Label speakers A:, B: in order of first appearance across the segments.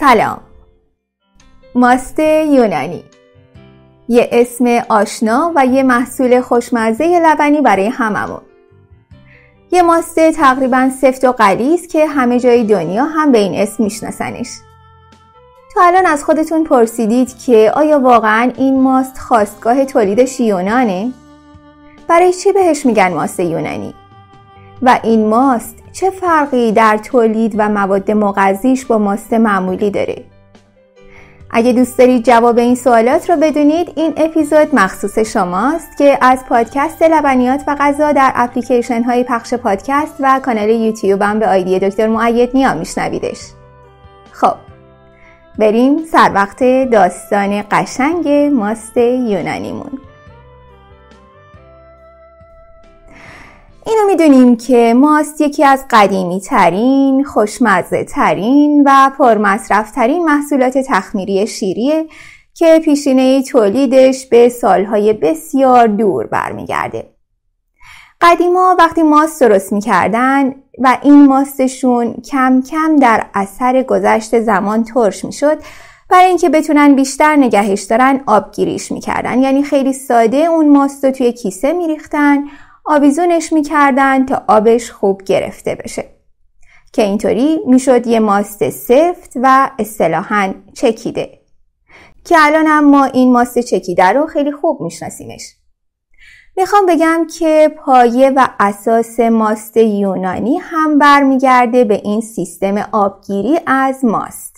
A: سلام ماست یونانی یه اسم آشنا و یه محصول خوشمزه لبنی برای هممون یه ماست تقریبا سفت و قلیز که همه جای دنیا هم به این اسم میشناسنش تا الان از خودتون پرسیدید که آیا واقعا این ماست خواستگاه تولیدش یونانه؟ برای چی بهش میگن ماست یونانی؟ و این ماست چه فرقی در تولید و مواد مغذیش با ماست معمولی داره؟ اگه دوست دارید جواب این سوالات رو بدونید این اپیزود مخصوص شماست که از پادکست لبنیات و غذا در اپلیکیشن های پخش پادکست و کانال یوتیوبم به آیدی دکتر معید نیا میشنویدش خب بریم سر وقت داستان قشنگ ماست یونانیمون اینو میدونیم که ماست یکی از قدیمی ترین، خوشمزه ترین و پرمصرف ترین محصولات تخمیری شیریه که پیشینه تولیدش به سالهای بسیار دور برمیگرده. قدیما وقتی ماست درست میکردن و این ماستشون کم کم در اثر گذشت زمان ترش میشد برای اینکه بتونن بیشتر نگهش دارن آبگیریش میکردن یعنی خیلی ساده اون ماست رو توی کیسه میریختن آویزونش میکردن تا آبش خوب گرفته بشه که اینطوری میشد یه ماست سفت و اصطلاحا چکیده که الان هم ما این ماست چکیده رو خیلی خوب میشناسیمش میخوام بگم که پایه و اساس ماست یونانی هم برمیگرده به این سیستم آبگیری از ماست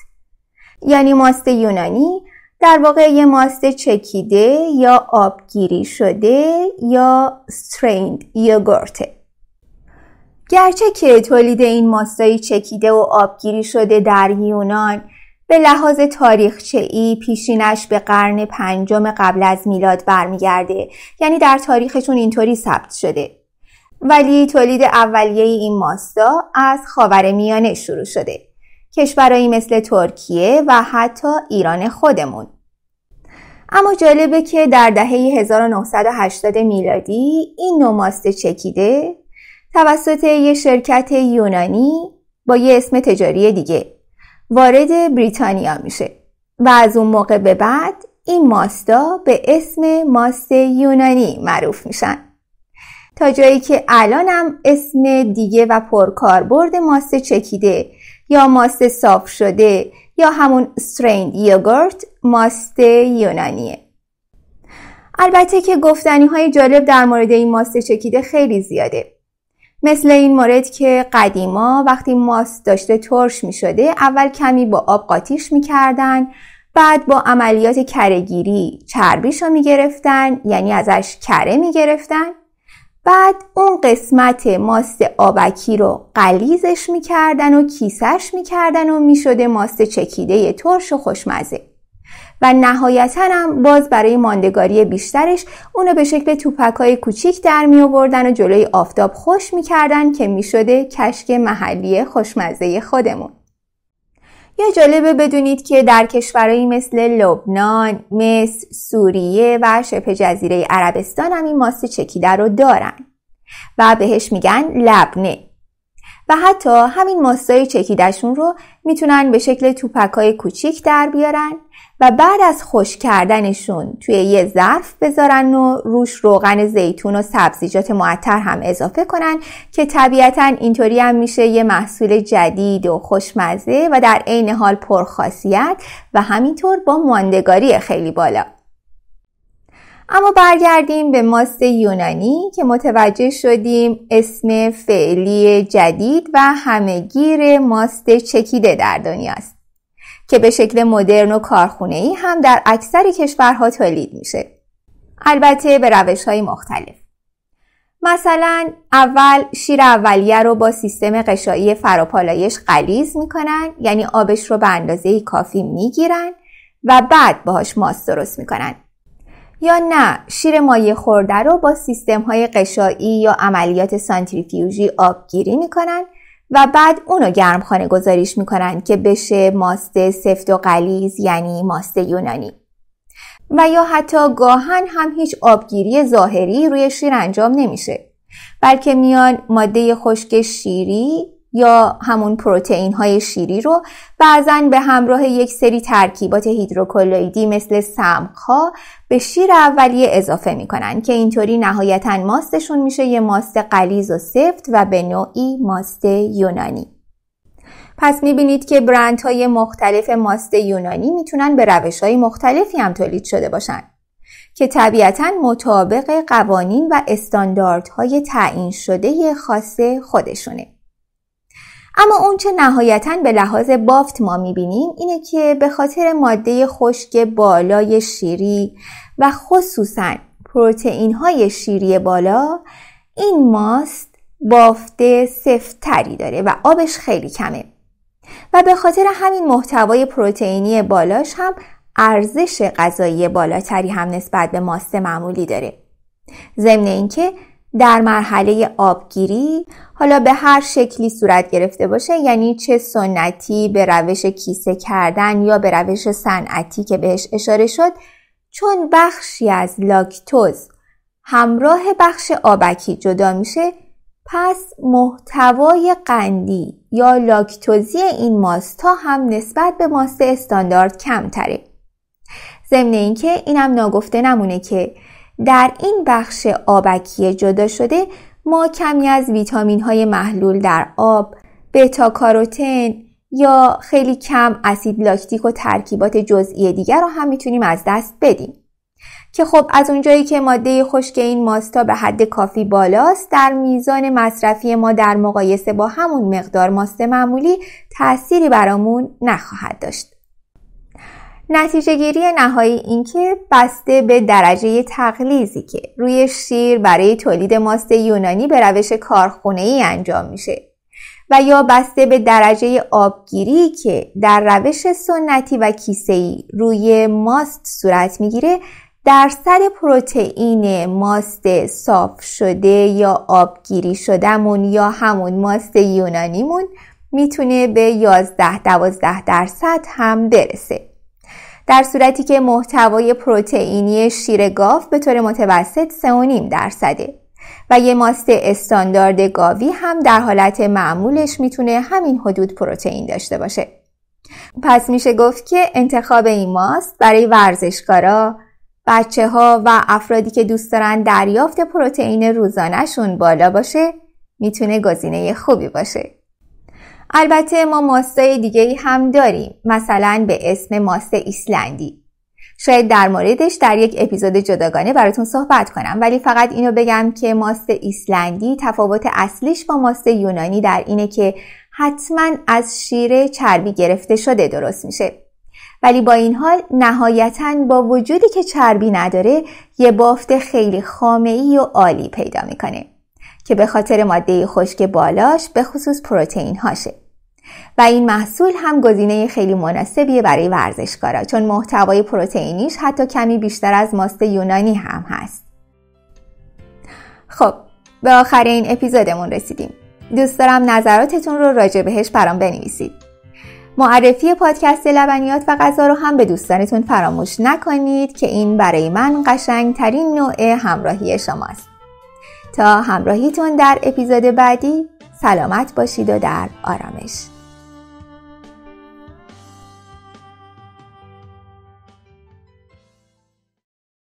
A: یعنی ماست یونانی در واقع یه ماست چکیده یا آبگیری شده یا strained یوگورته گرچه که تولید این ماستایی چکیده و آبگیری شده در یونان به لحاظ تاریخچه ای پیشینش به قرن پنجم قبل از میلاد برمیگرده یعنی در تاریخشون اینطوری ثبت شده ولی تولید اولیه این ماستا از خاور میانه شروع شده کشورهایی مثل ترکیه و حتی ایران خودمون اما جالبه که در دهه 1980 میلادی این ماست چکیده توسط یه شرکت یونانی با یه اسم تجاری دیگه وارد بریتانیا میشه و از اون موقع به بعد این ماستا به اسم ماست یونانی معروف میشن تا جایی که الانم اسم دیگه و پرکاربرد ماست چکیده یا ماست صاف شده یا همون استریند یوگورت ماست یونانیه البته که گفتنی های جالب در مورد این ماست چکیده خیلی زیاده مثل این مورد که قدیما وقتی ماست داشته ترش می شده اول کمی با آب قاطیش می کردن بعد با عملیات کرهگیری چربیش رو می گرفتن یعنی ازش کره می گرفتن بعد اون قسمت ماست آبکی رو قلیزش میکردن و کیسش میکردن و میشده ماست چکیده ترش و خوشمزه و نهایتا هم باز برای ماندگاری بیشترش اونو به شکل های کوچیک در می و جلوی آفتاب خوش میکردن که میشده کشک محلی خوشمزه خودمون یا جالبه بدونید که در کشورهایی مثل لبنان، مصر، سوریه و شبه جزیره عربستان هم این ماست چکیده رو دارن و بهش میگن لبنه و حتی همین ماستای چکیدشون رو میتونن به شکل توپکای کوچیک در بیارن و بعد از خوش کردنشون توی یه ظرف بذارن و روش روغن زیتون و سبزیجات معطر هم اضافه کنن که طبیعتا اینطوری هم میشه یه محصول جدید و خوشمزه و در عین حال پرخاصیت و همینطور با ماندگاری خیلی بالا اما برگردیم به ماست یونانی که متوجه شدیم اسم فعلی جدید و همهگیر ماست چکیده در دنیا است که به شکل مدرن و ای هم در اکثر کشورها تولید میشه البته به روش های مختلف مثلا اول شیر اولیه رو با سیستم قشایی فراپالایش قلیز میکنن یعنی آبش رو به اندازه کافی میگیرن و بعد باهاش ماست درست میکنن یا نه شیر مایع خورده رو با سیستم های قشایی یا عملیات سانتریفیوژی آبگیری میکنن و بعد اونو گرمخانه گذاریش میکنن که بشه ماست سفت و قلیز یعنی ماست یونانی و یا حتی گاهن هم هیچ آبگیری ظاهری روی شیر انجام نمیشه بلکه میان ماده خشک شیری یا همون پروتئین های شیری رو بعضا به همراه یک سری ترکیبات هیدروکلویدی مثل ها به شیر اولیه اضافه میکنن که اینطوری نهایتا ماستشون میشه یه ماست قلیز و سفت و به نوعی ماست یونانی پس میبینید که های مختلف ماست یونانی میتونن به روش های مختلفی هم تولید شده باشن که طبیعتا مطابق قوانین و استانداردهای تعیین شده خاص خودشونه. اما اونچه نهایتا به لحاظ بافت ما میبینیم اینه که به خاطر ماده خشک بالای شیری و خصوصا پروتئین های شیری بالا این ماست بافت سفتری داره و آبش خیلی کمه و به خاطر همین محتوای پروتئینی بالاش هم ارزش غذایی بالاتری هم نسبت به ماست معمولی داره ضمن اینکه در مرحله آبگیری حالا به هر شکلی صورت گرفته باشه یعنی چه سنتی به روش کیسه کردن یا به روش صنعتی که بهش اشاره شد چون بخشی از لاکتوز همراه بخش آبکی جدا میشه پس محتوای قندی یا لاکتوزی این ماستا هم نسبت به ماست استاندارد کمتره ضمن اینکه اینم ناگفته نمونه که در این بخش آبکی جدا شده ما کمی از ویتامین های محلول در آب، بتا کاروتن یا خیلی کم اسید لاکتیک و ترکیبات جزئی دیگر رو هم میتونیم از دست بدیم. که خب از اونجایی که ماده خشک این ماستا به حد کافی بالاست در میزان مصرفی ما در مقایسه با همون مقدار ماست معمولی تأثیری برامون نخواهد داشت. نتیجه گیری نهایی اینکه بسته به درجه تقلیزی که روی شیر برای تولید ماست یونانی به روش کارخونه ای انجام میشه و یا بسته به درجه آبگیری که در روش سنتی و کیسه ای روی ماست صورت میگیره درصد پروتئین ماست صاف شده یا آبگیری شدهمون یا همون ماست یونانیمون میتونه به 11 12 درصد هم برسه در صورتی که محتوای پروتئینی شیر گاو به طور متوسط 3.5 درصده و یه ماست استاندارد گاوی هم در حالت معمولش میتونه همین حدود پروتئین داشته باشه. پس میشه گفت که انتخاب این ماست برای ورزشکارا، بچه ها و افرادی که دوست دارن دریافت پروتئین روزانهشون بالا باشه میتونه گزینه خوبی باشه. البته ما ماستای دیگه هم داریم مثلا به اسم ماست ایسلندی شاید در موردش در یک اپیزود جداگانه براتون صحبت کنم ولی فقط اینو بگم که ماست ایسلندی تفاوت اصلیش با ماست یونانی در اینه که حتما از شیر چربی گرفته شده درست میشه ولی با این حال نهایتا با وجودی که چربی نداره یه بافت خیلی خامه‌ای و عالی پیدا میکنه که به خاطر ماده خشک بالاش به خصوص پروتئین هاشه و این محصول هم گزینه خیلی مناسبیه برای ورزشکارا چون محتوای پروتئینیش حتی کمی بیشتر از ماست یونانی هم هست خب به آخر این اپیزودمون رسیدیم دوست دارم نظراتتون رو راجع بهش برام بنویسید معرفی پادکست لبنیات و غذا رو هم به دوستانتون فراموش نکنید که این برای من قشنگترین نوع همراهی شماست تا همراهیتون در اپیزود بعدی سلامت باشید و در آرامش